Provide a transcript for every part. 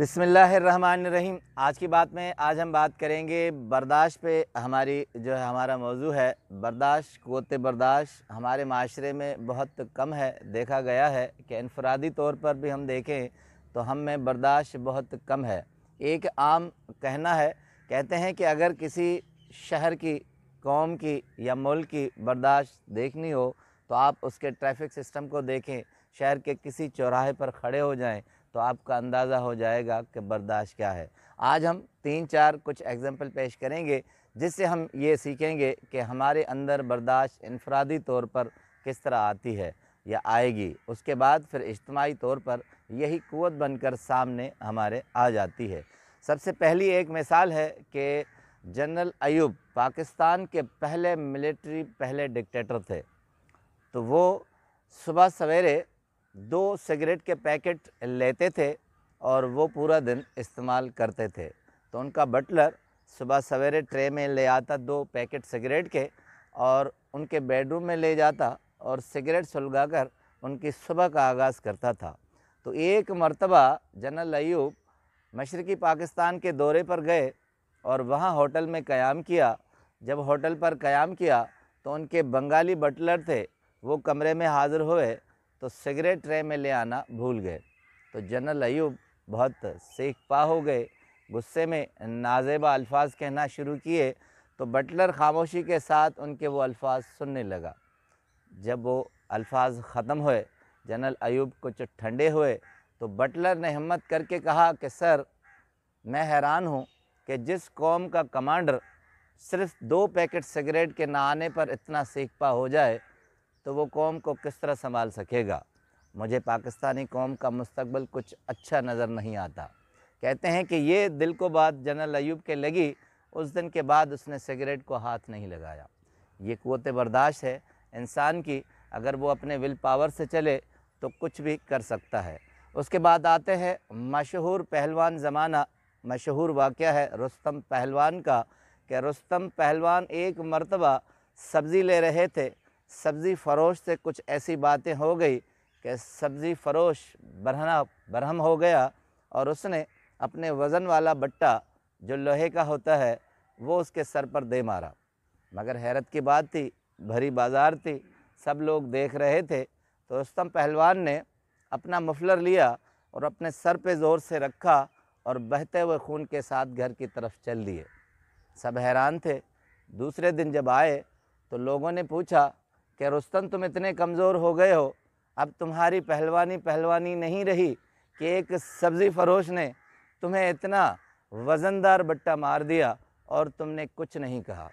रहीम आज की बात में आज हम बात करेंगे बर्दाश्त पे हमारी जो है हमारा मौजू है बर्दाश्त कोत बर्दाश्त हमारे माशरे में बहुत कम है देखा गया है कि इनफरादी तौर पर भी हम देखें तो हम में बर्दाश्त बहुत कम है एक आम कहना है कहते हैं कि अगर किसी शहर की कौम की या मुल्क की बर्दाश्त देखनी हो तो आप उसके ट्रैफिक सिस्टम को देखें शहर के किसी चौराहे पर खड़े हो जाएं तो आपका अंदाज़ा हो जाएगा कि बर्दाश्त क्या है आज हम तीन चार कुछ एग्ज़ाम्पल पेश करेंगे जिससे हम ये सीखेंगे कि हमारे अंदर बर्दाश्त इनफरादी तौर पर किस तरह आती है या आएगी उसके बाद फिर इज्तमाही तौर पर यही क़वत बनकर सामने हमारे आ जाती है सबसे पहली एक मिसाल है कि जनरल अयूब पाकिस्तान के पहले मिलिट्री पहले डिक्टेटर थे तो वो सुबह सवेरे दो सिगरेट के पैकेट लेते थे और वो पूरा दिन इस्तेमाल करते थे तो उनका बटलर सुबह सवेरे ट्रे में ले आता दो पैकेट सिगरेट के और उनके बेडरूम में ले जाता और सिगरेट सुलगा कर उनकी सुबह का आगाज़ करता था तो एक मरतबा जनरल अयूब मशरक़ी पाकिस्तान के दौरे पर गए और वहाँ होटल में क़याम किया जब होटल पर क़याम किया तो उनके बंगाली बटलर थे वो कमरे में हाज़िर हुए तो सिगरेट ट्रे में ले आना भूल गए तो जनरल अयूब बहुत सीख पा हो गए गुस्से में नाजेबा अल्फाज कहना शुरू किए तो बटलर खामोशी के साथ उनके वो अल्फाज सुनने लगा जब वो अल्फाज ख़त्म हुए जनरल अयूब कुछ ठंडे हुए तो बटलर ने हिम्मत करके कहा कि सर मैं हैरान हूँ कि जिस कौम का कमांडर सिर्फ दो पैकेट सिगरेट के ना आने पर इतना पा हो जाए तो वो कौम को किस तरह संभाल सकेगा मुझे पाकिस्तानी कौम का मुस्तबल कुछ अच्छा नज़र नहीं आता कहते हैं कि ये दिल को बात जनरल अयूब के लगी उस दिन के बाद उसने सिगरेट को हाथ नहीं लगाया ये क़वत बर्दाश्त है इंसान की अगर वो अपने विल पावर से चले तो कुछ भी कर सकता है उसके बाद आते हैं मशहूर पहलवान ज़माना मशहूर वाक़ है रुस्तम पहलवान का कि रुस्तम पहलवान एक मरतबा सब्ज़ी ले रहे थे सब्ज़ी फरोश से कुछ ऐसी बातें हो गई कि सब्ज़ी फरोश बरहना बरहम हो गया और उसने अपने वज़न वाला बट्टा जो लोहे का होता है वो उसके सर पर दे मारा मगर हैरत की बात थी भरी बाज़ार थी सब लोग देख रहे थे तो रस्तम पहलवान ने अपना मफलर लिया और अपने सर पे ज़ोर से रखा और बहते हुए खून के साथ घर की तरफ चल दिए सब हैरान थे दूसरे दिन जब आए तो लोगों ने पूछा कि रुस्तम तुम इतने कमज़ोर हो गए हो अब तुम्हारी पहलवानी पहलवानी नहीं रही कि एक सब्ज़ी फरोश ने तुम्हें इतना वज़नदार बट्टा मार दिया और तुमने कुछ नहीं कहा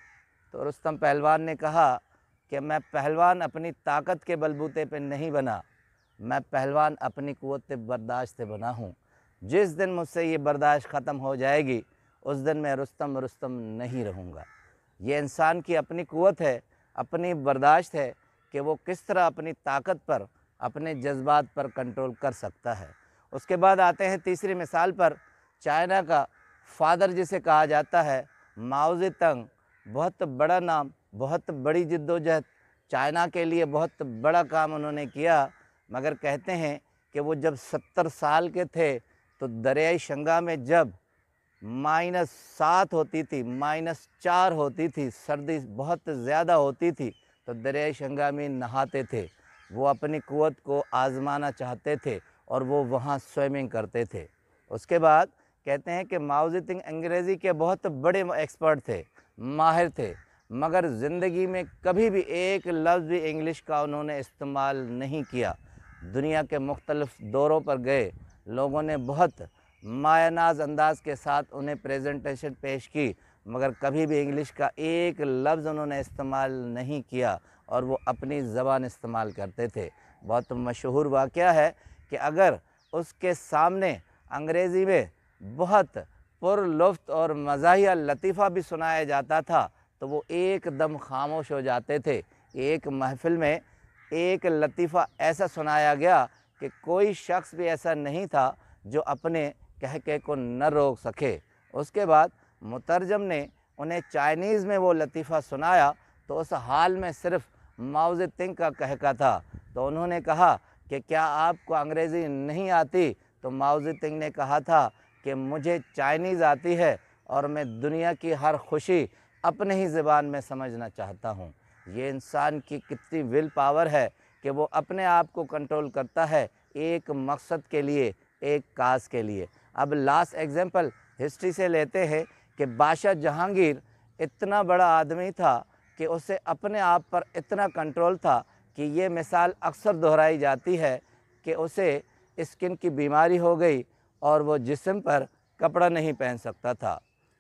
तो रुस्तम पहलवान ने कहा कि मैं पहलवान अपनी ताकत के बलबूते पे नहीं बना मैं पहलवान अपनी क़वत बर्दाश्त बना हूँ जिस दिन मुझसे ये बर्दाश्त ख़त्म हो जाएगी उस दिन मैं रुस्तम रुस्तम नहीं रहूँगा ये इंसान की अपनी क़वत है अपनी बर्दाश्त है कि वो किस तरह अपनी ताकत पर अपने जज्बात पर कंट्रोल कर सकता है उसके बाद आते हैं तीसरी मिसाल पर चाइना का फादर जिसे कहा जाता है माओजे तंग बहुत बड़ा नाम बहुत बड़ी जद्दोजहद चाइना के लिए बहुत बड़ा काम उन्होंने किया मगर कहते हैं कि वो जब सत्तर साल के थे तो दरियाई शंगा में जब माइनस सात होती थी माइनस चार होती थी सर्दी बहुत ज़्यादा होती थी तो दरिया शंगा में नहाते थे वो अपनी कुत को आज़माना चाहते थे और वो वहाँ स्विमिंग करते थे उसके बाद कहते हैं कि माओजी सिंह अंग्रेज़ी के बहुत बड़े एक्सपर्ट थे माहिर थे मगर ज़िंदगी में कभी भी एक लफ्ज़ भी इंग्लिश का उन्होंने इस्तेमाल नहीं किया दुनिया के मुख्तलफ़ दौरों पर गए लोगों ने बहुत मायानाज अंदाज के साथ उन्हें प्रेजेंटेशन पेश की मगर कभी भी इंग्लिश का एक लफ्ज़ उन्होंने इस्तेमाल नहीं किया और वो अपनी ज़बान इस्तेमाल करते थे बहुत मशहूर वाक़ है कि अगर उसके सामने अंग्रेज़ी में बहुत पुरलुफ्त और मजाही लतीफ़ा भी सुनाया जाता था तो वो एकदम खामोश हो जाते थे एक महफिल में एक लतीफ़ा ऐसा सुनाया गया कि कोई शख्स भी ऐसा नहीं था जो अपने कह के को न रोक सके उसके बाद मुतरजम ने उन्हें चाइनीज़ में वो लतीफ़ा सुनाया तो उस हाल में सिर्फ माउज तिंग का कहका था तो उन्होंने कहा कि क्या आपको अंग्रेज़ी नहीं आती तो माउज तिंग ने कहा था कि मुझे चाइनीज़ आती है और मैं दुनिया की हर खुशी अपने ही ज़बान में समझना चाहता हूँ ये इंसान की कितनी विल पावर है कि वो अपने आप को कंट्रोल करता है एक मकसद के लिए एक काज के लिए अब लास्ट एग्जाम्पल हिस्ट्री से लेते हैं कि बादशाह जहांगीर इतना बड़ा आदमी था कि उसे अपने आप पर इतना कंट्रोल था कि ये मिसाल अक्सर दोहराई जाती है कि उसे स्किन की बीमारी हो गई और वो जिसम पर कपड़ा नहीं पहन सकता था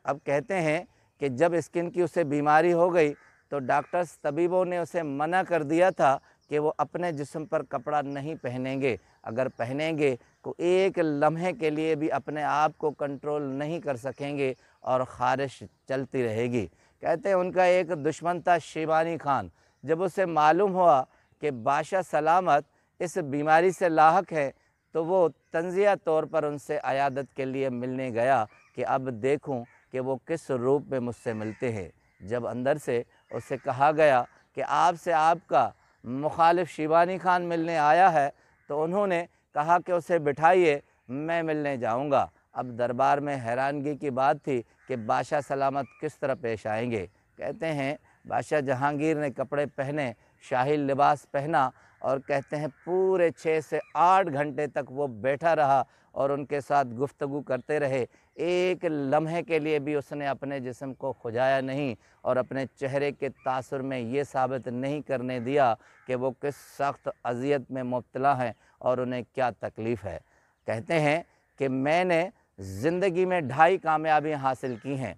अब कहते हैं कि जब स्किन की उसे बीमारी हो गई तो डॉक्टर्स तबीबों ने उसे मना कर दिया था कि वो अपने जिसम पर कपड़ा नहीं पहनेंगे अगर पहनेंगे तो एक लम्हे के लिए भी अपने आप को कंट्रोल नहीं कर सकेंगे और खारिश चलती रहेगी कहते हैं उनका एक दुश्मन था शिवानी खान जब उसे मालूम हुआ कि बादशाह सलामत इस बीमारी से लाक है तो वो तंजिया तौर पर उनसे अयादत के लिए मिलने गया कि अब देखूं कि वो किस रूप में मुझसे मिलते हैं जब अंदर से उसे कहा गया कि आपसे आपका मुखालिफ शिवानी खान मिलने आया है तो उन्होंने कहा कि उसे बिठाइए मैं मिलने जाऊंगा अब दरबार में हैरानगी की बात थी कि बादशाह सलामत किस तरह पेश आएंगे कहते हैं बादशाह जहांगीर ने कपड़े पहने शाही लिबास पहना और कहते हैं पूरे छः से आठ घंटे तक वो बैठा रहा और उनके साथ गुफ्तगु करते रहे एक लम्हे के लिए भी उसने अपने जिसम को खुजाया नहीं और अपने चेहरे के तासर में ये साबित नहीं करने दिया कि वो किस सख्त अजियत में मुबतला हैं और उन्हें क्या तकलीफ़ है कहते हैं कि मैंने ज़िंदगी में ढाई कामयाबी हासिल की हैं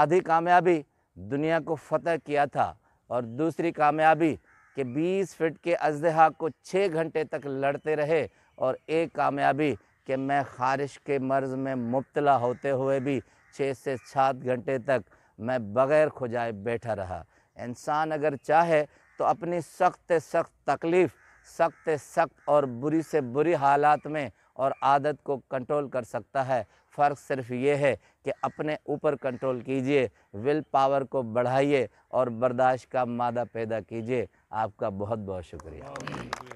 आधी कामयाबी दुनिया को फतह किया था और दूसरी कामयाबी कि 20 फिट के अजहा को छः घंटे तक लड़ते रहे और एक कामयाबी कि मैं ख़ारिश के मर्ज़ में मुबतला होते हुए भी छः से सात घंटे तक मैं बग़ैर खुजाए बैठा रहा इंसान अगर चाहे तो अपनी सख्त सख्त तकलीफ़ सख्त सख्त और बुरी से बुरी हालात में और आदत को कंट्रोल कर सकता है फ़र्क सिर्फ ये है कि अपने ऊपर कंट्रोल कीजिए विल पावर को बढ़ाइए और बर्दाश्त का मादा पैदा कीजिए आपका बहुत बहुत शुक्रिया